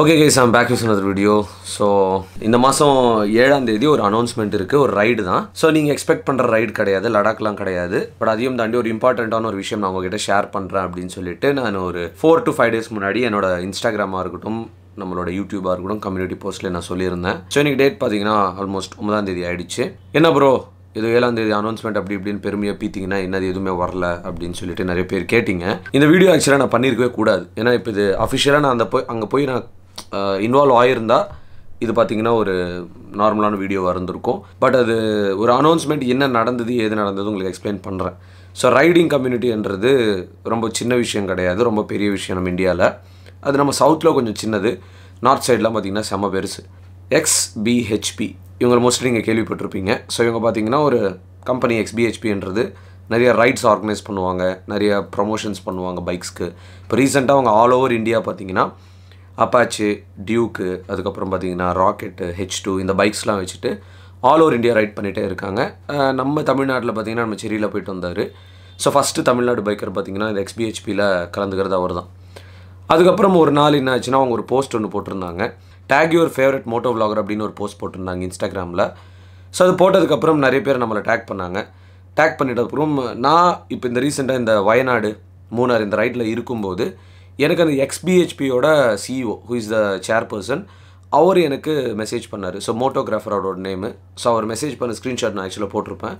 okay guys I'm back use another video so இந்த மாதம் ஏழாம் தேதி ஒரு அனௌன்ஸ்மெண்ட் இருக்குது ஒரு ரைடு தான் ஸோ நீங்கள் எக்ஸ்பெக்ட் பண்ணுற ரைடு கிடையாது லடாக்லாம் கிடையாது பட் அதையும் தாண்டி ஒரு இம்பார்ட்டண்ட்டான ஒரு விஷயம் நான் உங்ககிட்ட ஷேர் பண்ணுறேன் அப்படின்னு சொல்லிட்டு நான் ஒரு ஃபோர் டு ஃபைவ் டேஸ் முன்னாடி என்னோட இன்ஸ்டாகிராமாக இருக்கட்டும் நம்மளோட யூடியூபாக இருக்கட்டும் கம்யூனிட்டி போஸ்ட்டில் நான் சொல்லியிருந்தேன் ஸோ இன்றைக்கி டேட் பார்த்தீங்கன்னா ஆல்மோஸ்ட் ஒன்பதாம் தேதி ஆகிடுச்சு என்ன ப்ரோ இது ஏழாம் தேதி அனௌன்ஸ்மெண்ட் அப்படி இப்படின்னு பெருமையாக பீத்திங்கன்னா என்னது எதுவுமே வரல அப்படின்னு சொல்லிட்டு நிறைய பேர் கேட்டிங்க இந்த வீடியோ ஆக்சுவலாக நான் பண்ணியிருக்கவே கூடாது ஏன்னா இப்போ இது அஃபிஷியலாக நான் அந்த போய் அங்கே போய் நான் இன்வால்வ் ஆகியிருந்தால் இது பார்த்தீங்கன்னா ஒரு நார்மலான வீடியோவாக இருந்திருக்கும் பட் அது ஒரு அனௌன்ஸ்மெண்ட் என்ன நடந்தது எது நடந்தது உங்களுக்கு எக்ஸ்பிளைன் பண்ணுறேன் ஸோ ரைடிங் கம்யூனிட்டின்றது ரொம்ப சின்ன விஷயம் கிடையாது ரொம்ப பெரிய விஷயம் நம்ம இந்தியாவில் அது நம்ம சவுத்தில் கொஞ்சம் சின்னது நார்த் சைடெலாம் பார்த்திங்கன்னா செம்ம பெருசு எக்ஸ்பிஹெச்பி இவங்க மோஸ்ட்லி நீங்கள் கேள்விப்பட்டிருப்பீங்க ஸோ இவங்க பார்த்தீங்கன்னா ஒரு கம்பெனி எக்ஸ்பிஹெச்பின்றது நிறைய ரைட்ஸ் ஆர்கனைஸ் பண்ணுவாங்க நிறைய ப்ரமோஷன்ஸ் பண்ணுவாங்க பைக்ஸ்க்கு இப்போ ரீசெண்டாக அவங்க ஆல் ஓவர் இந்தியா பார்த்தீங்கன்னா அப்பாச்சு டியூக்கு அதுக்கப்புறம் பார்த்தீங்கன்னா ராக்கெட்டு ஹெச் டூ இந்த பைக்ஸ்லாம் வச்சுட்டு ஆல் ஓவர் இந்தியா ரைட் பண்ணிகிட்டே இருக்காங்க நம்ம தமிழ்நாட்டில் பார்த்தீங்கன்னா நம்ம செரியில் போயிட்டு வந்தார் ஸோ ஃபஸ்ட்டு தமிழ்நாடு பைக்கர் பார்த்திங்கன்னா இந்த எக்ஸ்பிஹெச்பியில் கலந்துக்கிறது அவர் தான் அதுக்கப்புறம் ஒரு நாள் என்ன ஆச்சுன்னா அவங்க ஒரு போஸ்ட் ஒன்று போட்டிருந்தாங்க take your favourite moto vlogger அப்படின்னு ஒரு போஸ்ட் போட்டிருந்தாங்க இன்ஸ்டாகிராமில் ஸோ அது போட்டதுக்கப்புறம் நிறைய பேர் நம்மளை டேக் பண்ணாங்க டேக் பண்ணிட்டதுக்கப்புறம் நான் இப்போ இந்த ரீசெண்டாக இந்த வயநாடு மூணார் இந்த ரைட்டில் இருக்கும்போது எனக்கு அந்த எக்ஸ்பிஹெச்பியோட CEO who is the chairperson அவர் எனக்கு மெசேஜ் பண்ணார் ஸோ மோட்டோகிராஃபரோட நேமு ஸோ அவர் மெசேஜ் பண்ண ஸ்க்ரீன்ஷாட் நான் ஆக்சுவலாக போட்டிருப்பேன்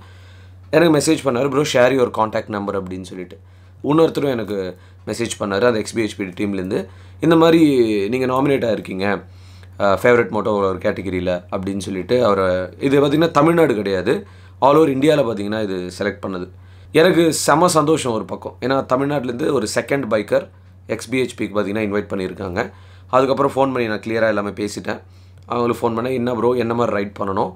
எனக்கு மெசேஜ் பண்ணார் bro share your contact number அப்படின்னு சொல்லிட்டு இன்னொருத்தரும் எனக்கு மெசேஜ் பண்ணார் அந்த எக்ஸ்பிஹெச்பி டீம்லேருந்து இந்த மாதிரி நீங்கள் நாமினேட் ஆகிருக்கீங்க ஃபேவரட் மோட்டோ ஒரு கேட்டகிரியில் அப்படின்னு சொல்லிட்டு அவர் இது பார்த்திங்கன்னா தமிழ்நாடு கிடையாது ஆல் ஓவர் இந்தியாவில் பார்த்திங்கன்னா இது செலக்ட் பண்ணது எனக்கு செம சந்தோஷம் ஒரு பக்கம் ஏன்னா தமிழ்நாட்டிலேருந்து ஒரு செகண்ட் பைக்கர் எக்ஸ்பிஹெச்பிக்கு பார்த்திங்கன்னா இன்வைட் பண்ணியிருக்காங்க அதுக்கப்புறம் ஃபோன் பண்ணி நான் கிளியராக எல்லாமே பேசிட்டேன் அவங்களுக்கு ஃபோன் பண்ணேன் என்ன ப்ரோ என்ன மாதிரி ரைட் பண்ணணும்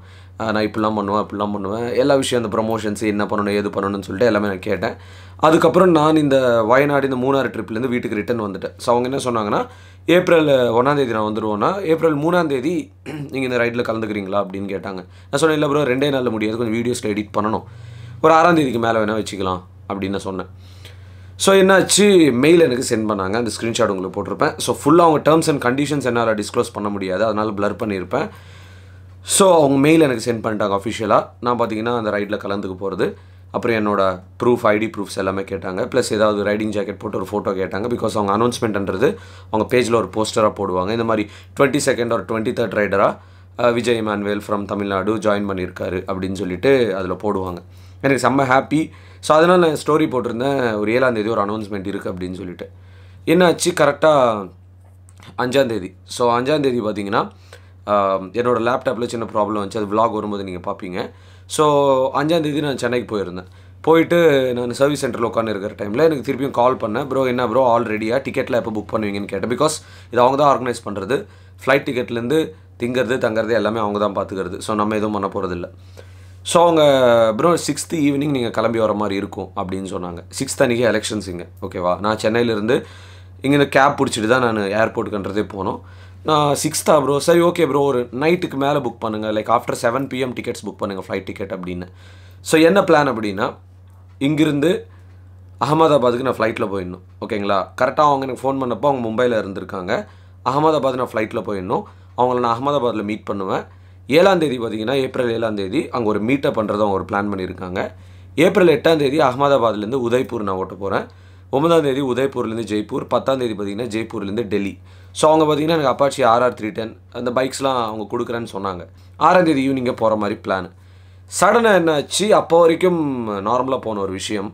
நான் இப்படிலாம் பண்ணுவேன் இப்படிலாம் பண்ணுவேன் எல்லா விஷயம் அந்த ப்ரொமோஷன்ஸ் என்ன பண்ணணும் ஏது பண்ணணும்னு சொல்லிட்டு எல்லாமே நான் கேட்டேன் அதுக்கப்புறம் நான் இந்த வயநாடு இந்த மூணாறு ட்ரிப்லேருந்து வீட்டுக்கு ரிட்டன் வந்துட்டேன் ஸோ அவங்க என்ன சொன்னாங்கன்னா ஏப்ரல் ஒன்றாந்தேதி நான் வந்துடுவோன்னா ஏப்ரல் மூணாந்தேதி நீங்கள் இந்த ரைட்டில் கலந்துக்கிறீங்களா அப்படின்னு கேட்டாங்க நான் சொன்னேன் இல்லை ப்ரோ ரெண்டே நாளில் முடியாது கொஞ்சம் வீடியோஸில் எடிட் பண்ணணும் ஒரு ஆறாந்தேதிக்கு மேலே வேணால் வச்சுக்கலாம் அப்படின்னு நான் சொன்னேன் ஸோ என்னாச்சு மெயில் எனக்கு சென்ட் பண்ணாங்க அந்த ஸ்க்ரீன்ஷாட் உங்களுக்கு போட்டிருப்பேன் ஸோ ஃபுல்லாக அவங்க டேர்ம்ஸ் அண்ட் கண்டிஷன்ஸ் என்னால் டிஸ்க்ளோஸ் பண்ண முடியாது அதனால் ப்ளர் பண்ணியிருப்பேன் ஸோ அவங்க மெயில் எனக்கு சென்ட் பண்ணிட்டாங்க அஃபிஷியலாக நான் பார்த்தீங்கன்னா அந்த ரைடில் கலந்துக்கு போகிறது அப்புறம் என்னோடய ப்ரூஃப் ஐடி ப்ரூஃப்ஸ் எல்லாமே கேட்டாங்க ப்ளஸ் ஏதாவது ரைடிங் ஜாக்கெட் போட்டு ஒரு ஃபோட்டோ கேட்டாங்க பிகாஸ் அவங்க அனௌன்ஸ்மெண்ட்ன்றது அவங்க பேஜில் ஒரு போஸ்டராக போடுவாங்க இந்த மாதிரி டுவெண்ட்டி செகண்ட் ஒரு டுவெண்ட்டி தேர்ட் ரைடராக விஜய் மான்வேல் ஃப்ரம் தமிழ்நாடு ஜாயின் பண்ணியிருக்காரு அப்படின்னு சொல்லிட்டு அதில் போடுவாங்க எனக்கு செம்ம ஹாப்பி ஸோ அதனால் நான் ஸ்டோரி போட்டிருந்தேன் ஒரு ஏழாந்தேதி ஒரு அனௌன்ஸ்மெண்ட் இருக்குது அப்படின்னு சொல்லிட்டு என்னாச்சு கரெக்டாக அஞ்சாந்தேதி ஸோ அஞ்சாந்தேதி பார்த்தீங்கன்னா என்னோடய லேப்டாப்பில் சின்ன ப்ராப்ளம் வந்துச்சு அது விலாக் வரும்போது நீங்கள் பார்ப்பீங்க ஸோ அஞ்சாந்தேதி நான் சென்னைக்கு போயிருந்தேன் போயிட்டு நான் சர்வீஸ் சென்டரில் உட்காந்துருக்கிற டைமில் எனக்கு திருப்பியும் கால் பண்ணேன் ப்ரோ என்ன ப்ரோ ஆல்ரெடியாக டிக்கெட்டில் எப்போ புக் பண்ணுவீங்கன்னு கேட்டேன் பிகாஸ் இது அவங்க தான் ஆர்கனைஸ் பண்ணுறது ஃப்ளைட் டிக்கெட்லேருந்து திங்கிறது தங்கிறது எல்லாமே அவங்க தான் பார்த்துக்கிறது ஸோ நம்ம எதுவும் பண்ண போகிறதில்ல ஸோ அவங்க ப்ரோ சிக்ஸ்த்து ஈவினிங் நீங்கள் கிளம்பி வர மாதிரி இருக்கும் அப்படின்னு சொன்னாங்க சிக்ஸ்த் அன்றைக்கி எலெக்ஷன்ஸ் இங்கே ஓகேவா நான் சென்னையிலேருந்து இங்கே இந்த கேப் பிடிச்சிட்டு தான் நான் ஏர்போர்ட்டுக்குன்றதே போனோம் சிக்ஸ்த்தா ப்ரோ சரி ஓகே ப்ரோ ஒரு நைட்டுக்கு மேலே புக் பண்ணுங்கள் like after seven PM tickets book பண்ணுங்கள் ஃப்ளைட் டிக்கெட் அப்படின்னு ஸோ என்ன பிளான் அப்படின்னா இங்கிருந்து அகமதாபாதுக்கு நான் ஃப்ளைட்டில் போயிடணும் ஓகேங்களா கரெக்டாக அவங்க எனக்கு ஃபோன் பண்ணப்போ அவங்க மும்பையில் இருந்திருக்காங்க அகமதாபாத் நான் ஃப்ளைட்டில் போயிடணும் அவங்கள நான் அகமதாபாத்தில் மீட் பண்ணுவேன் ஏழாம் தேதி பார்த்திங்கன்னா ஏப்ரல் ஏழாம் தேதி அங்கே ஒரு மீட்டப் பண்ணுறதை அவங்க ஒரு பிளான் பண்ணியிருக்காங்க ஏப்ரல் எட்டாம் தேதி அகமதாபாத்லேருந்து உதய்பூர் நான் ஓட்ட போகிறேன் ஒன்பதாம் தேதி உதய்பூர்லேருந்து ஜெய்ப்பூர் பத்தாம் தேதி பார்த்திங்கன்னா ஜெய்ப்பூர்லேருந்து டெல்லி ஸோ அவங்க பார்த்திங்கன்னா எனக்கு அப்பாச்சி ஆர்ஆர் த்ரீ டென் அந்த பைக்ஸ்லாம் அவங்க கொடுக்குறேன்னு சொன்னாங்க ஆறாம் தேதி ஈவினிங்கே போகிற மாதிரி பிளான் சடனாக என்னாச்சு அப்போ வரைக்கும் நார்மலாக போன ஒரு விஷயம்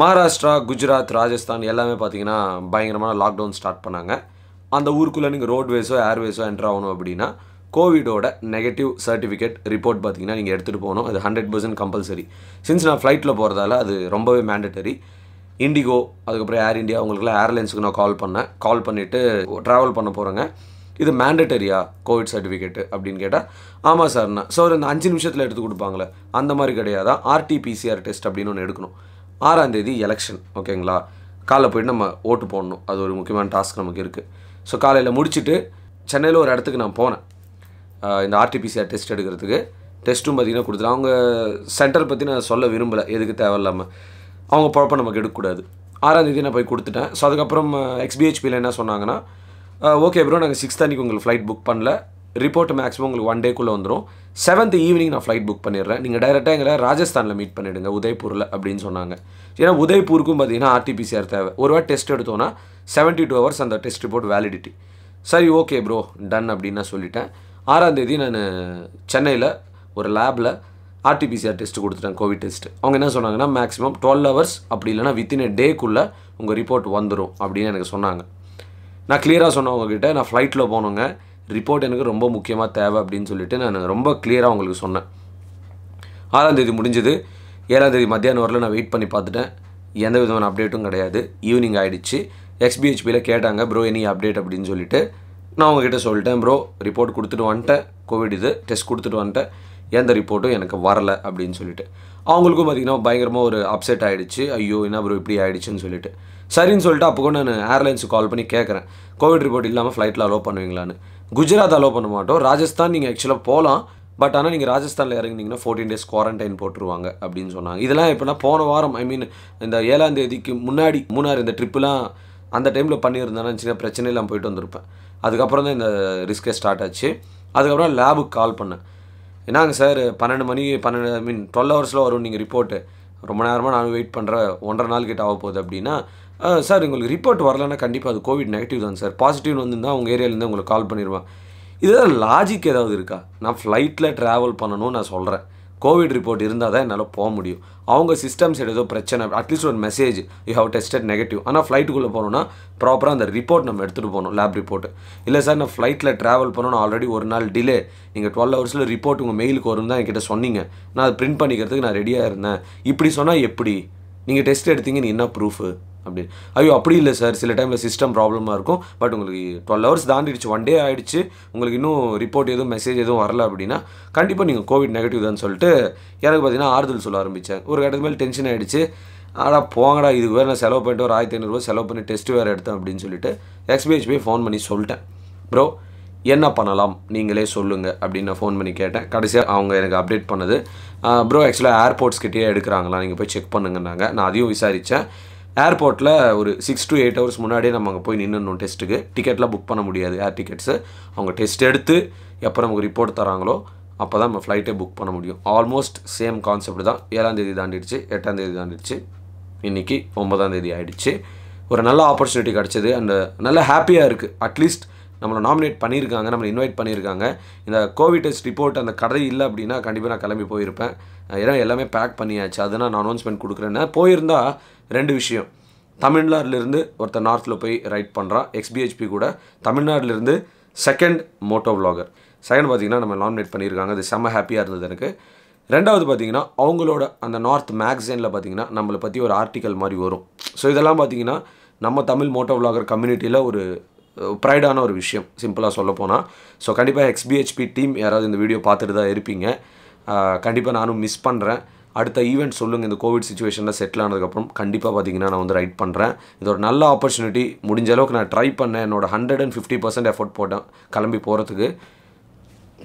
மகாராஷ்டிரா குஜராத் ராஜஸ்தான் எல்லாமே பார்த்திங்கன்னா பயங்கரமான லாக்டவுன் ஸ்டார்ட் பண்ணாங்க அந்த ஊருக்குள்ளே நீங்கள் ரோட்வேஸோ ஏர்வேஸோ என்ட்ராகணும் அப்படின்னா கோவிடோட நெகட்டிவ் சர்டிஃபிகேட் ரிப்போர்ட் பார்த்தீங்கன்னா நீங்கள் எடுத்துகிட்டு போகணும் அது ஹண்ட்ரட் பர்சன்ட் கம்பல்சரி சின்ஸ் நான் ஃப்ளைட்டில் போகிறதால அது ரொம்பவே மேண்டட்டரி இண்டிகோ அதுக்கப்புறம் ஏர் இண்டியா உங்களுக்குலாம் ஏர்லைன்ஸுக்கு நான் கால் பண்ணேன் கால் பண்ணிவிட்டு ட்ராவல் பண்ண போகிறேங்க இது மேண்டட்டரியா கோவிட் சர்டிஃபிகேட்டு அப்படின்னு கேட்டால் ஆமாம் சார்ண்ணா ஸோ இந்த அஞ்சு நிமிஷத்தில் எடுத்து கொடுப்பாங்களே அந்த மாதிரி கிடையாது ஆர்டிபிசிஆர் டெஸ்ட் அப்படின்னு ஒன்று எடுக்கணும் ஆறாம் தேதி எலெக்ஷன் ஓகேங்களா காலைல போய்ட்டு நம்ம ஓட்டு போடணும் அது ஒரு முக்கியமான டாஸ்க் நமக்கு இருக்குது ஸோ காலையில் முடிச்சுட்டு சென்னையில் ஒரு இடத்துக்கு நான் போனேன் இந்த ஆர்டிபிசிஆர் டெஸ்ட் எடுக்கிறதுக்கு டெஸ்ட்டும் பார்த்திங்கன்னா கொடுத்துருவோம் அவங்க சென்டர் பற்றி நான் சொல்ல விரும்பலை எதுக்கு தேவையில்லாமல் அவங்க குழப்பம் நமக்கு எடுக்கக்கூடாது ஆறாம் தேதி நான் போய் கொடுத்துட்டேன் ஸோ அதுக்கப்புறம் எக்ஸ்பிஹெச்பியில் என்ன சொன்னாங்கன்னா ஓகே ப்ரோ நாங்கள் சிக்ஸ்த் அன்றைக்கி உங்களுக்கு ஃப்ளைட் புக் பண்ணல ரிப்போர்ட் மேக்ஸிமம் உங்களுக்கு ஒன் டேக்குள்ளே வந்துடும் செவன்த் ஈவினிங் நான் ஃப்ளைட் புக் பண்ணிடுறேன் நீங்கள் டைரெக்டாக எங்களை ராஜஸ்தானில் மீட் பண்ணிவிடுங்க உதய்பூரில் அப்படின்னு சொன்னாங்க ஏன்னா உதய்பூருக்கும் பார்த்திங்கன்னா ஆர்டிபிசிஆர் தேவை ஒரு வாட் டெஸ்ட் எடுத்தோன்னா செவன்ட்டி டூ ஹவர்ஸ் அந்த டெஸ்ட் ரிப்போர்ட் வேலிடிட்டி சரி ஓகே ப்ரோ டன் அப்படின்னு நான் சொல்லிட்டேன் ஆறாந்தேதி நான் சென்னையில் ஒரு லேபில் ஆர்டிபிசிஆர் டெஸ்ட் கொடுத்துட்டேன் கோவிட் டெஸ்ட் அவங்க என்ன சொன்னாங்கன்னா மேக்ஸிமம் டுவெல் ஹவர்ஸ் அப்படி இல்லைனா வித்தின் எ டேக்குள்ளே உங்கள் ரிப்போர்ட் வந்துடும் அப்படின்னு எனக்கு சொன்னாங்க நான் கிளியராக சொன்னவங்கக்கிட்ட உங்ககிட்ட நான் ஃப்ளைட்டில் போனவங்க ரிப்போர்ட் எனக்கு ரொம்ப முக்கியமாக தேவை அப்படின்னு சொல்லிட்டு நான் ரொம்ப கிளியராக உங்களுக்கு சொன்னேன் ஆறாம் தேதி முடிஞ்சது ஏழாம் தேதி மத்தியானம் வரல நான் வெயிட் பண்ணி பார்த்துட்டேன் எந்த விதமான அப்டேட்டும் கிடையாது ஈவினிங் ஆகிடுச்சு எக்ஸ்பிஹெச்பியில் கேட்டாங்க ப்ரோ எனி அப்டேட் அப்படின்னு சொல்லிட்டு நான் உங்ககிட்ட சொல்லிட்டேன் ப்ரோ ரிப்போர்ட் கொடுத்துட்டு வந்துட்டேன் கோவிட் இது டெஸ்ட் கொடுத்துட்டு வந்துட்டேன் எந்த ரிப்போர்ட்டும் எனக்கு வரலை அப்படின்னு சொல்லிட்டு அவங்களுக்கும் பார்த்திங்கன்னா பயங்கரமாக ஒரு அப்செட் ஆகிடுச்சு ஐயோ என்ன ப்ரோ இப்படி ஆகிடுச்சின்னு சொல்லிட்டு சரின்னு சொல்லிட்டு அப்போ கூட நான் ஏர்லைன்ஸுக்கு கால் பண்ணி கேட்குறேன் கோவிட் ரிப்போர்ட் இல்லாமல் ஃப்ளைட்டில் அலோவ் பண்ணுவீங்களான்னு குஜராத் அலோவ் பண்ண மாட்டோம் ராஜஸ்தான் நீங்கள் ஆக்சுவலாக போகலாம் பட் ஆனால் நீங்கள் ராஜஸ்தானில் இறங்கினீங்கன்னா ஃபோர்டீன் டேஸ் குவாரண்டைன் போட்டுருவாங்க அப்படின்னு சொன்னாங்க இதெல்லாம் எப்படின்னா போன வாரம் ஐ மீன் இந்த ஏழாம் தேதிக்கு முன்னாடி மூணாறு இந்த ட்ரிப்புலாம் அந்த டைமில் பண்ணியிருந்தானு சின்ன பிரச்சனையெல்லாம் போயிட்டு வந்திருப்பேன் அதுக்கப்புறம் தான் இந்த ரிஸ்கே ஸ்டார்ட் ஆச்சு அதுக்கப்புறம் லேபுக்கு கால் பண்ணேன் என்னங்க சார் பன்னெண்டு மணி பன்னெண்டு ஐ மீன் டுவெல் ஹவர்ஸில் வரும் நீங்கள் ரிப்போர்ட்டு ரொம்ப நேரமாக நான் வெயிட் பண்ணுறேன் ஒன்றரை நாள் கிட்ட ஆக போகுது அப்படின்னா சார் உங்களுக்கு ரிப்போர்ட் வரலன்னா கண்டிப்பாக அது கோவிட் நெகட்டிவ் தான் சார் பாசிட்டிவ் வந்துருந்தால் உங்கள் ஏரியாவிலேருந்து உங்களுக்கு கால் பண்ணிடுவேன் இதுதான் லாஜிக் ஏதாவது இருக்கா நான் ஃப்ளைட்டில் ட்ராவல் பண்ணணும்னு நான் சொல்கிறேன் கோவிட் ரிப்போர்ட் இருந்தால் தான் என்னால் போக முடியும் அவங்க சிஸ்டம்ஸ் ஏதோ பிரச்சனை அட்லீஸ்ட் ஒரு message you have tested negative ஆனால் ஃப்ளைட்டுக்குள்ளே போனோன்னா ப்ராப்பராக அந்த ரிப்போர்ட் நம்ம எடுத்துகிட்டு போகணும் லேப் ரிப்போர்ட் இல்லை சார் நான் ஃப்ளைட்டில் ட்ராவல் பண்ணணும் ஆல்ரெடி ஒரு நாள் டிலே நீங்கள் டுவெல் ஹவர்ஸில் ரிப்போர்ட் உங்கள் மெயிலுக்கு வரும் தான் என்கிட்ட சொன்னீங்க நான் அதை பிரிண்ட் பண்ணிக்கிறதுக்கு நான் ரெடியாக இருந்தேன் இப்படி சொன்னால் எப்படி நீங்கள் டெஸ்ட் எடுத்தீங்கன்னு என்ன ப்ரூஃபு அப்படின்னு ஐயோ அப்படி இல்லை சார் சில டைமில் சிஸ்டம் ப்ராப்ளமாக இருக்கும் பட் உங்களுக்கு டுவெல் ஹவர்ஸ் தாண்டிடுச்சு ஒன் டே ஆகிடுச்சு உங்களுக்கு இன்னும் ரிப்போர்ட் எதுவும் மெசேஜ் எதுவும் வரல அப்படின்னா கண்டிப்பாக நீங்கள் கோவிட் நெகட்டிவ் தான் சொல்லிட்டு எனக்கு பார்த்தீங்கன்னா ஆறுதல் சொல்ல ஆரம்பித்தேன் ஒரு கட்டத்து மேலே டென்ஷன் ஆகிடுச்சு ஆனால் போங்கடா இதுக்கு வேறு நான் செலவு பண்ணிட்டு ஒரு ஆயிரத்தி ஐநூறுரூவா செலவு பண்ணி டெஸ்ட் வேறு எடுத்தேன் அப்படின்னு சொல்லிட்டு எக்ஸ்பிஹெச் போய் ஃபோன் பண்ணி சொல்லிட்டேன் ப்ரோ என்ன பண்ணலாம் நீங்களே சொல்லுங்கள் அப்படின்னு நான் ஃபோன் பண்ணி கேட்டேன் கடைசியாக அவங்க எனக்கு அப்டேட் பண்ணது ப்ரோ ஆக்சுவலாக ஏர்போர்ட்ஸ் கிட்டேயே எடுக்கிறாங்களா நீங்கள் போய் செக் பண்ணுங்கன்னாங்க நான் அதையும் விசாரித்தேன் ஏர்போர்ட்டில் ஒரு சிக்ஸ் டு எயிட் ஹவர்ஸ் முன்னாடியே நம்ம அங்கே போய் நின்றுணும் டெஸ்ட்டுக்கு டிக்கெட்லாம் புக் பண்ண முடியாது ஏர் டிக்கெட்ஸு அவங்க டெஸ்ட் எடுத்து எப்போ நமக்கு ரிப்போர்ட் தராங்களோ அப்போ தான் நம்ம ஃப்ளைட்டே புக் பண்ண முடியும் ஆல்மோஸ்ட் சேம் கான்செப்ட் தான் ஏழாந்தேதி தாண்டிடுச்சு எட்டாந்தேதி தாண்டிடுச்சு இன்றைக்கி தேதி ஆகிடுச்சு ஒரு நல்ல ஆப்பர்ச்சுனிட்டி கிடச்சிது அந்த நல்ல ஹாப்பியாக இருக்குது அட்லீஸ்ட் நம்மளை நாமினேட் பண்ணியிருக்காங்க நம்மளை இன்வைட் பண்ணியிருக்காங்க இந்த கோவிட் டெஸ்ட் ரிப்போர்ட் அந்த கடை இல்லை அப்படின்னா கண்டிப்பாக நான் கிளம்பி போயிருப்பேன் ஏன்னா எல்லாமே பேக் பண்ணியாச்சு அதை நான் அனௌன்ஸ்மெண்ட் கொடுக்குறேன்னா போயிருந்தால் ரெண்டு விஷயம் தமிழ்நாட்டிலிருந்து ஒருத்தர் நார்த்தில் போய் ரைட் பண்ணுறான் எக்ஸ்பிஹெச்பி கூட தமிழ்நாட்டிலிருந்து செகண்ட் மோட்டோ விலாகர் செகண்ட் பார்த்திங்கன்னா நம்ம நாமினேட் பண்ணியிருக்காங்க அது செம்ம ஹாப்பியாக இருந்தது எனக்கு ரெண்டாவது பார்த்திங்கன்னா அவங்களோட அந்த நார்த் மேக்சினில் பார்த்திங்கன்னா நம்மளை பற்றி ஒரு ஆர்டிக்கல் மாதிரி வரும் ஸோ இதெல்லாம் பார்த்திங்கன்னா நம்ம தமிழ் மோட்டோ விலாகர் கம்யூனிட்டியில் ஒரு ப்ரைடான ஒரு விஷயம் சிம்பிளாக சொல்ல போனால் ஸோ கண்டிப்பாக எக்ஸ்பிஹெச்பி டீம் யாராவது இந்த வீடியோ பார்த்துட்டு தான் இருப்பீங்க கண்டிப்பாக நானும் மிஸ் பண்ணுறேன் அடுத்த ஈவெண்ட் சொல்லுங்கள் இந்த கோவிட் சுச்சுவேஷனில் செட்டில் ஆனதுக்கப்புறம் கண்டிப்பாக பார்த்தீங்கன்னா நான் வந்து ரைட் பண்ணுறேன் இது ஒரு நல்ல ஆப்பர்ச்சுனிட்டி முடிஞ்ச அளவுக்கு நான் ட்ரை பண்ணேன் என்னோட hundred and fifty percent effort போட்டேன் கிளம்பி போகிறதுக்கு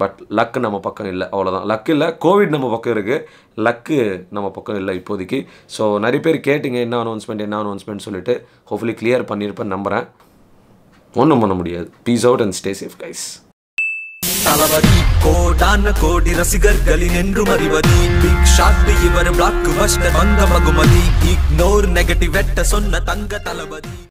பட் லக்கு நம்ம பக்கம் இல்லை அவ்வளோதான் லக்கு இல்லை கோவிட் நம்ம பக்கம் இருக்குது லக்கு நம்ம பக்கம் இல்லை இப்போதைக்கு ஸோ நிறைய பேர் கேட்டிங்க என்ன அனௌன்ஸ்மெண்ட் என்ன அனௌன்ஸ்மெண்ட் சொல்லிட்டு ஹோப்ஃபுல்லி கிளியர் பண்ணியிருப்பேன் நம்புகிறேன் ஒன்றும் பண்ண முடியாது peace out and stay safe guys Thalapathy கோடான கோடி ரசிகர்களின் என்று மறிவது பிக் ஷாட் இவர் பிளாக் பஸ்டர் வந்த மகுமதி இக்னோர் நெகட்டிவ் வெட்ட சொன்ன தங்க தளபதி